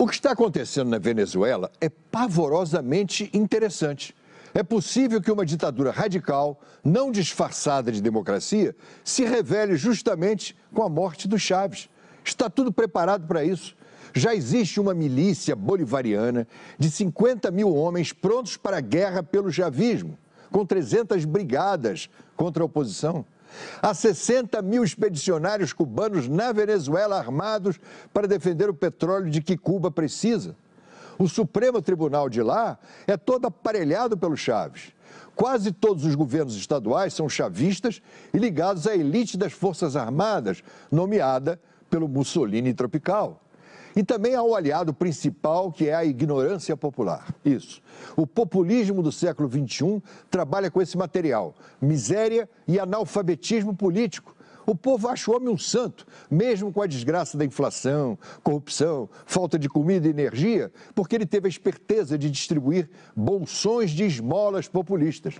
O que está acontecendo na Venezuela é pavorosamente interessante. É possível que uma ditadura radical, não disfarçada de democracia, se revele justamente com a morte do Chaves. Está tudo preparado para isso. Já existe uma milícia bolivariana de 50 mil homens prontos para a guerra pelo chavismo, com 300 brigadas contra a oposição. Há 60 mil expedicionários cubanos na Venezuela armados para defender o petróleo de que Cuba precisa. O Supremo Tribunal de lá é todo aparelhado pelo Chaves. Quase todos os governos estaduais são chavistas e ligados à elite das Forças Armadas, nomeada pelo Mussolini tropical. E também há o aliado principal, que é a ignorância popular. Isso. O populismo do século XXI trabalha com esse material: miséria e analfabetismo político. O povo acha o homem um santo, mesmo com a desgraça da inflação, corrupção, falta de comida e energia, porque ele teve a esperteza de distribuir bolsões de esmolas populistas.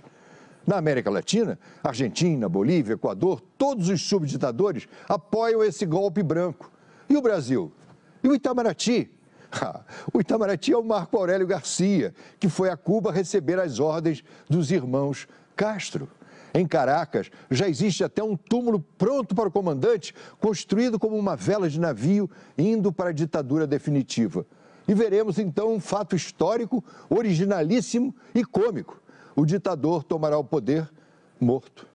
Na América Latina, Argentina, Bolívia, Equador, todos os subditadores apoiam esse golpe branco. E o Brasil? E o Itamaraty? O Itamaraty é o Marco Aurélio Garcia, que foi a Cuba receber as ordens dos irmãos Castro. Em Caracas, já existe até um túmulo pronto para o comandante, construído como uma vela de navio indo para a ditadura definitiva. E veremos então um fato histórico, originalíssimo e cômico: o ditador tomará o poder morto.